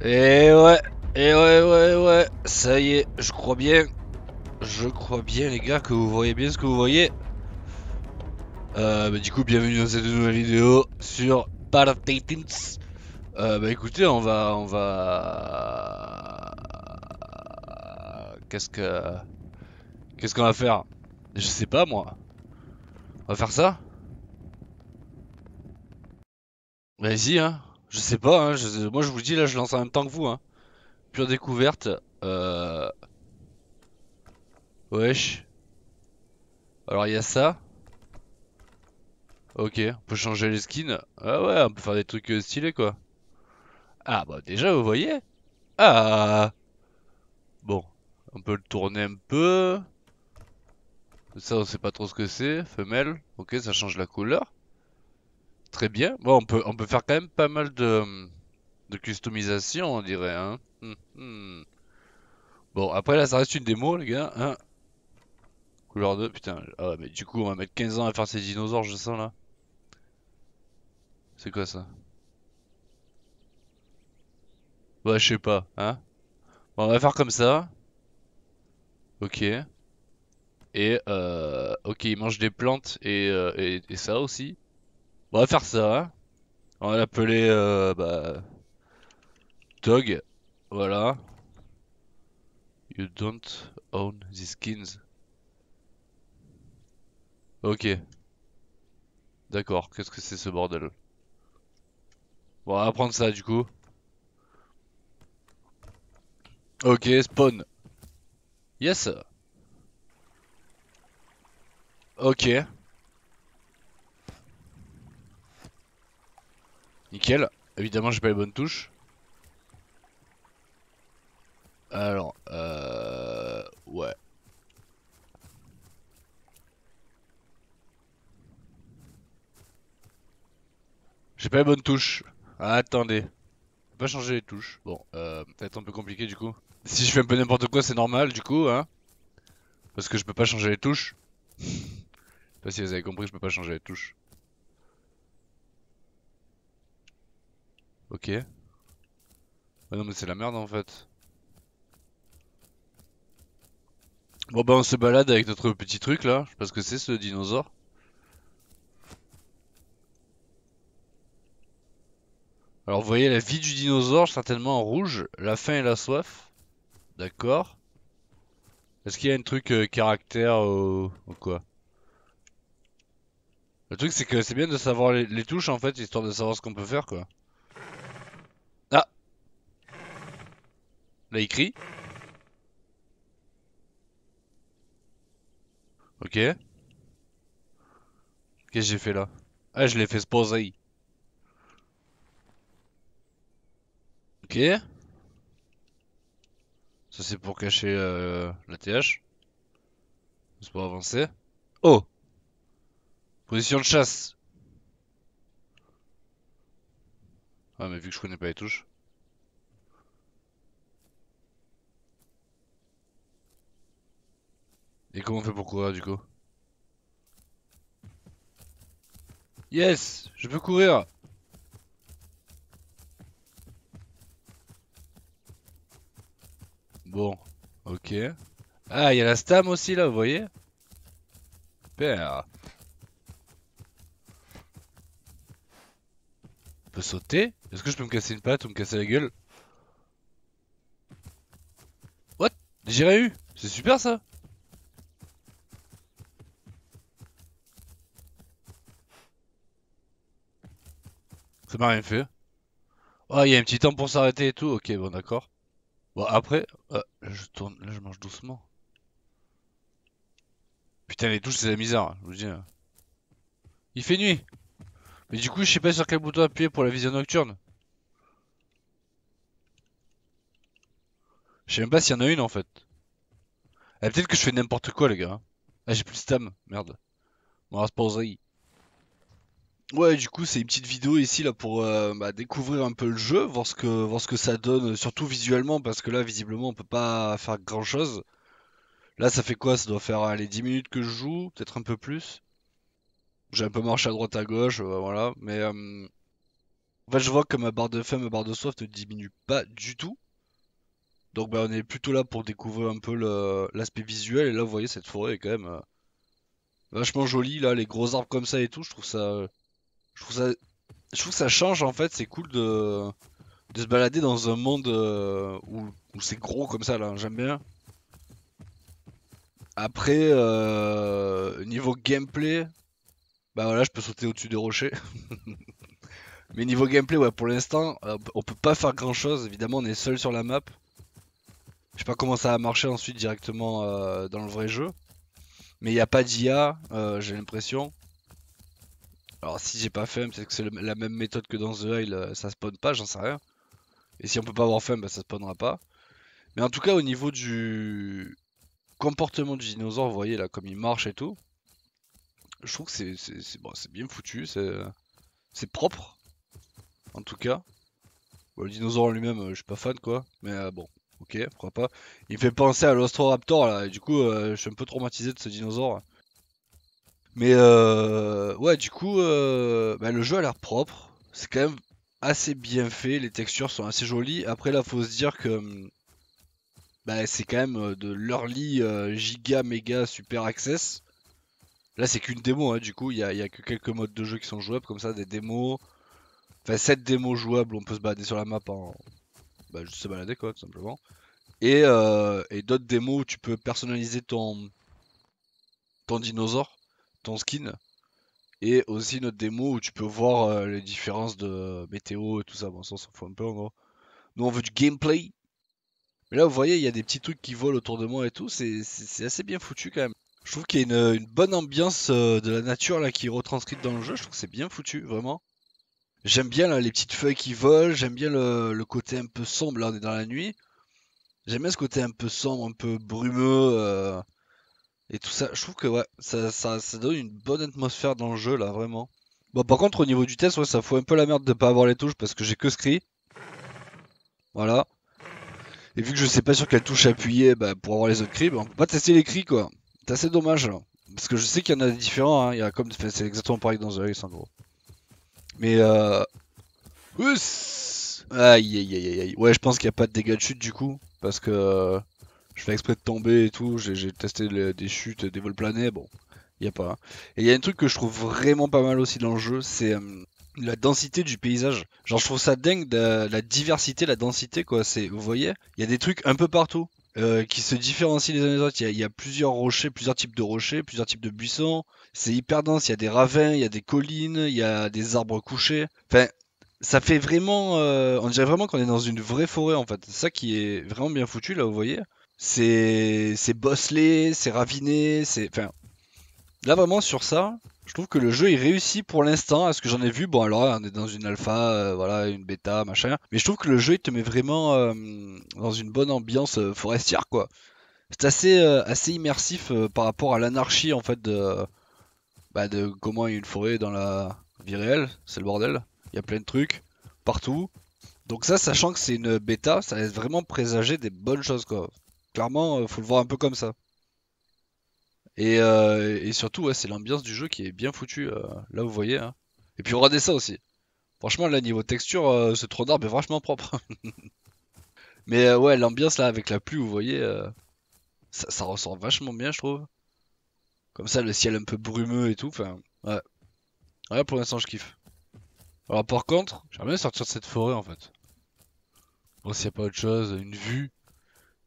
Et eh ouais, et eh ouais, ouais, ouais, ça y est, je crois bien, je crois bien les gars que vous voyez bien ce que vous voyez. Euh, bah, du coup, bienvenue dans cette nouvelle vidéo sur Titans. Euh, bah écoutez, on va, on va... Qu'est-ce que... Qu'est-ce qu'on va faire Je sais pas moi. On va faire ça Vas-y hein je sais pas, hein, moi je vous dis là, je lance en même temps que vous. Hein. Pure découverte. Euh, wesh. Alors il y a ça. Ok, on peut changer les skins. Ah ouais, on peut faire des trucs euh, stylés quoi. Ah bah déjà vous voyez. Ah Bon, on peut le tourner un peu. Ça on sait pas trop ce que c'est. Femelle. Ok, ça change la couleur. Très bien. Bon, on peut, on peut faire quand même pas mal de, de customisation, on dirait. Hein. Hum, hum. Bon, après là, ça reste une démo, les gars. Hein Couleur 2, putain. Ah, mais du coup, on va mettre 15 ans à faire ces dinosaures, je sens là. C'est quoi ça Bah, je sais pas, hein. on va faire comme ça. Ok. Et, euh, ok, il mange des plantes et euh, ça aussi. On va faire ça. Hein. On va l'appeler euh, bah, Dog. Voilà. You don't own the skins. Ok. D'accord, qu'est-ce que c'est ce bordel on va prendre ça du coup. Ok, spawn. Yes. Ok. Nickel. Évidemment, j'ai pas les bonnes touches. Alors, euh... Ouais. J'ai pas les bonnes touches. Ah, attendez. peux pas changer les touches. Bon, euh, ça va être un peu compliqué du coup. Si je fais un peu n'importe quoi, c'est normal du coup, hein. Parce que je peux pas changer les touches. je sais pas si vous avez compris, je peux pas changer les touches. Ok. Ah non mais c'est la merde en fait. Bon bah on se balade avec notre petit truc là. Je sais pas ce que c'est ce dinosaure. Alors vous voyez la vie du dinosaure certainement en rouge. La faim et la soif. D'accord. Est-ce qu'il y a un truc euh, caractère euh, ou... quoi Le truc c'est que c'est bien de savoir les touches en fait histoire de savoir ce qu'on peut faire quoi. Là, écrit. Ok. Qu'est-ce que j'ai fait là Ah, je l'ai fait se poser. Ok. Ça, c'est pour cacher euh, la TH. C'est pour avancer. Oh Position de chasse. Ah, mais vu que je connais pas les touches. Et comment on fait pour courir du coup Yes Je peux courir Bon, ok. Ah, il y a la stam aussi là, vous voyez Super On peut sauter Est-ce que je peux me casser une patte ou me casser la gueule What J'ai eu C'est super ça Ça m'a rien fait. Oh, il y a un petit temps pour s'arrêter et tout. Ok, bon, d'accord. Bon, après, euh, je tourne, là, je mange doucement. Putain, les touches, c'est la misère, hein, je vous dis. Hein. Il fait nuit. Mais du coup, je sais pas sur quel bouton appuyer pour la vision nocturne. Je sais même pas s'il y en a une en fait. Eh, peut-être que je fais n'importe quoi, les gars. Hein. Ah, j'ai plus de stam, merde. Bon, c'est pas Ouais, du coup, c'est une petite vidéo ici là pour euh, bah, découvrir un peu le jeu, voir ce que, voir ce que ça donne, surtout visuellement, parce que là, visiblement, on peut pas faire grand chose. Là, ça fait quoi Ça doit faire les 10 minutes que je joue, peut-être un peu plus. J'ai un peu marché à droite à gauche, euh, voilà. Mais euh, en fait, je vois que ma barre de faim, ma barre de soif ne diminue pas du tout. Donc, bah, on est plutôt là pour découvrir un peu l'aspect visuel. Et là, vous voyez, cette forêt est quand même vachement jolie. Là, les gros arbres comme ça et tout, je trouve ça. Je trouve ça, trouve que ça change en fait. C'est cool de, se balader dans un monde euh, où, c'est gros comme ça là. J'aime bien. Après, euh, niveau gameplay, bah voilà, je peux sauter au-dessus des rochers. Mais niveau gameplay, ouais, pour l'instant, euh, on peut pas faire grand chose. Évidemment, on est seul sur la map. Je sais pas comment ça va marcher ensuite directement dans le vrai jeu. Mais il n'y a pas d'IA, j'ai l'impression. Alors si j'ai pas femme, c'est que c'est la même méthode que dans The Isle, euh, ça spawn pas, j'en sais rien. Et si on peut pas avoir femme, bah, ça spawnera pas. Mais en tout cas, au niveau du comportement du dinosaure, vous voyez là, comme il marche et tout, je trouve que c'est bon, bien foutu, c'est propre, en tout cas. le dinosaure en lui-même, euh, je suis pas fan quoi, mais euh, bon, ok, pourquoi pas. Il me fait penser à l'Ostroraptor, là, du coup, je suis un peu traumatisé de ce dinosaure. Mais euh, ouais, du coup, euh, bah, le jeu a l'air propre. C'est quand même assez bien fait. Les textures sont assez jolies. Après, là, faut se dire que hum, bah, c'est quand même euh, de l'early giga méga super access. Là, c'est qu'une démo. Hein. du coup, il n'y a, a que quelques modes de jeu qui sont jouables comme ça, des démos. Enfin, 7 démos jouables. On peut se balader sur la map en. Bah, juste se balader quoi, tout simplement. Et, et d'autres démos où tu peux personnaliser ton, ton dinosaure skin. Et aussi notre démo où tu peux voir euh, les différences de euh, météo et tout ça. Bon, ça, on s'en fout un peu en gros. Nous, on veut du gameplay. Mais là, vous voyez, il y a des petits trucs qui volent autour de moi et tout. C'est assez bien foutu quand même. Je trouve qu'il y a une, bonne ambiance euh, de la nature là qui est retranscrite dans le jeu. Je trouve que c'est bien foutu, vraiment. J'aime bien les petites feuilles qui volent. J'aime bien le, côté un peu sombre. Là, on est dans la nuit. J'aime bien ce côté un peu sombre, un peu brumeux. Et tout ça, je trouve que ouais, ça, donne une bonne atmosphère dans le jeu là, vraiment. Bon, par contre, au niveau du test, ouais, ça fout un peu la merde de pas avoir les touches parce que j'ai que cri. Voilà. Et vu que je sais pas sur quelle touche appuyer bah, pour avoir les autres cris, bon bah, on pas tester les cris quoi. C'est assez dommage là. Parce que je sais qu'il y en a des différents, hein. Il a comme c'est exactement pareil dans The Race en gros. Mais euh. Ouss aïe aïe aïe aïe. Ouais, je pense qu'il n'y a pas de dégâts de chute du coup. Parce que je fais exprès de tomber et tout, j'ai testé des chutes, des vols planés, bon, il n'y a pas. Et il y a un truc que je trouve vraiment pas mal aussi dans le jeu, c'est euh, la densité du paysage. Genre, je trouve ça dingue, la diversité, la densité, quoi. Vous voyez, il y a des trucs un peu partout. Euh, qui se différencient les uns des autres. Il y, plusieurs rochers, plusieurs types de rochers, plusieurs types de buissons. C'est hyper dense. Il y a des ravins, il y a des collines, il y a des arbres couchés. Enfin, ça fait vraiment. Euh, on dirait vraiment qu'on est dans une vraie forêt en fait. C'est ça qui est vraiment bien foutu là, vous voyez c'est c'est bosselé, c'est raviné, c'est enfin là vraiment sur ça, je trouve que le jeu il réussit pour l'instant à ce que j'en ai vu. Bon alors on est dans une alpha, euh, voilà, une bêta, machin, mais je trouve que le jeu il te met vraiment euh, dans une bonne ambiance euh, forestière quoi. C'est assez assez immersif par rapport à l'anarchie en fait de bah, de comment a une forêt dans la vie réelle, c'est le bordel. Il y a plein de trucs partout. Donc ça, sachant que c'est une bêta, ça laisse vraiment présager des bonnes choses quoi clairement, euh, faut le voir un peu comme ça. Euh, et, surtout, ouais, c'est l'ambiance du jeu qui est bien foutue. Euh, là, vous voyez. Hein. Et puis, regardez ça aussi. Franchement, là, niveau texture, ce trop d'arbre est vachement propre. Mais ouais, l'ambiance là, avec la pluie, vous voyez, ça, ressort vachement bien, je trouve. Comme ça, le ciel un peu brumeux et tout. Enfin, ouais. Ouais, pour l'instant, je kiffe. Alors, par contre, j'aimerais sortir de cette forêt en fait. Bon, s'il n'y a pas autre chose, une vue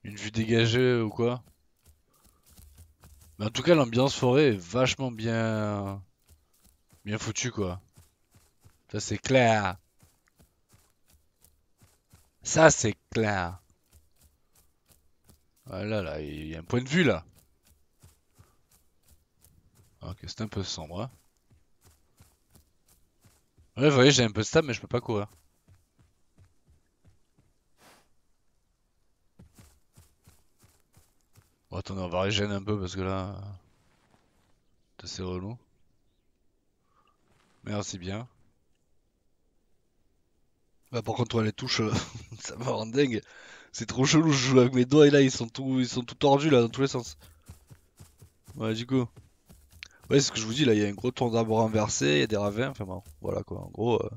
une vue dégagée ou quoi. Mais en tout cas, l'ambiance forêt est vachement bien, bien foutue quoi. Ça c'est clair. Ça c'est clair. Ah là là, il y a un point de vue là. Ah, ok, c'est un peu sombre. Hein. Ouais, vous voyez, j'ai un peu de stab, mais je peux pas courir. on va bah, régénérer un peu parce que là... C'est relou. c'est bien. Bah par contre, toi, les touches, euh, ça me rend dingue. C'est trop chelou, je joue avec mes doigts et là ils sont tous ils sont tout tordus là dans tous les sens. Ouais, du coup. Ouais, c'est ce que je vous dis là, il y a un gros tour d'arbre renversé, il y a des ravins, enfin bon, voilà quoi, en gros. Euh,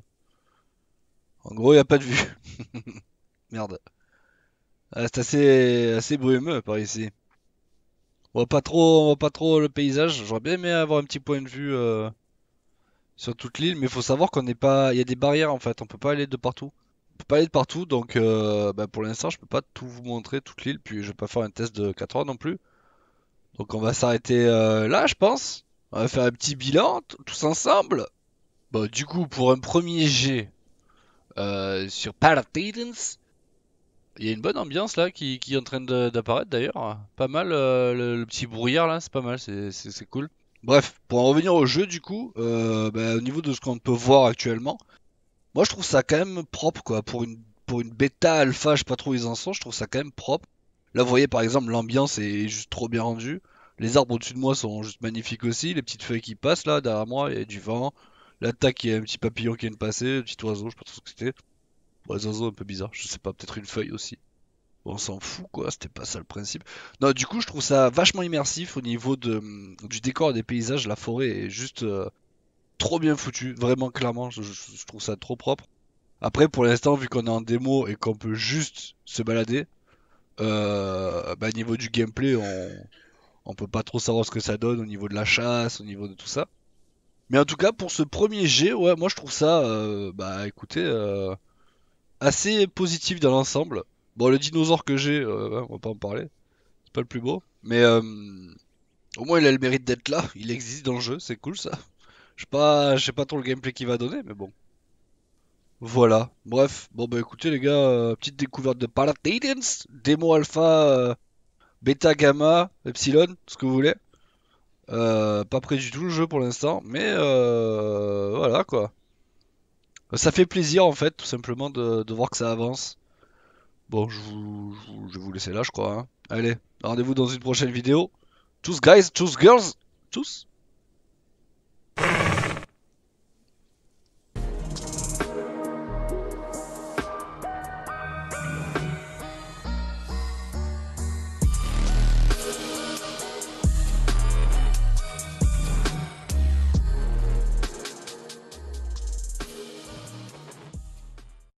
en gros, il n'y a pas de vue. Merde. Ah, c'est assez, assez brumeux par ici on voit pas trop, pas trop le paysage. J'aurais bien aimé avoir un petit point de vue euh, sur toute l'île, mais il faut savoir qu'on n'est pas, il y a des barrières en fait. On peut pas aller de partout. On peut pas aller de partout, donc euh, ben, pour l'instant, je peux pas tout vous montrer toute l'île. Puis je vais pas faire un test de 4 heures non plus. Donc on va s'arrêter euh, là, je pense. On va faire un petit bilan tous ensemble. Bon, du coup, pour un premier jet sur Paradise, il y a une bonne ambiance là qui, est en train d'apparaître d'ailleurs. Pas mal euh, le, petit brouillard là, c'est pas mal, c'est cool. Bref, pour en revenir au jeu du coup, euh, bah, au niveau de ce qu'on peut voir actuellement, moi je trouve ça quand même propre quoi. Pour une, pour une bêta alpha, je sais pas trop où ils en sont, je trouve ça quand même propre. Là vous voyez par exemple l'ambiance est juste trop bien rendue. Les arbres au-dessus de moi sont juste magnifiques aussi. Les petites feuilles qui passent là derrière moi, il y a du vent. L'attaque, il y a un petit papillon qui vient de passer, un petit oiseau, je sais pas trop ce que c'était. Bon, bah, un peu bizarre, je sais pas, peut-être une feuille aussi. on s'en fout quoi, c'était pas ça le principe. Non, du coup, je trouve ça vachement immersif au niveau de, hum, du décor des paysages. La forêt est juste euh, trop bien foutue, vraiment clairement, je, trouve ça trop propre. Après, pour l'instant, vu qu'on est en démo et qu'on peut juste se balader, euh, bah, niveau du gameplay, on, on peut pas trop savoir ce que ça donne au niveau de la chasse, au niveau de tout ça. Mais en tout cas, pour ce premier jet, ouais, moi je trouve ça, euh, bah écoutez, euh, assez positif dans l'ensemble. Bon, le dinosaure que j'ai, euh, on va pas en parler. C'est pas le plus beau. Mais euh, au moins, il a le mérite d'être là. Il existe dans le jeu, c'est cool ça. Je sais pas, pas trop le gameplay qu'il va donner, mais bon. Voilà. Bref, bon bah écoutez les gars, euh, petite découverte de Paladins, démo alpha, bêta gamma, epsilon, ce que vous voulez. pas près du tout le jeu pour l'instant, mais voilà quoi ça fait plaisir en fait, tout simplement, de, voir que ça avance. Bon, je, vous, vais vous laisser là, je crois. Hein. Allez, rendez-vous dans une prochaine vidéo. Tous guys, tous girls, tous.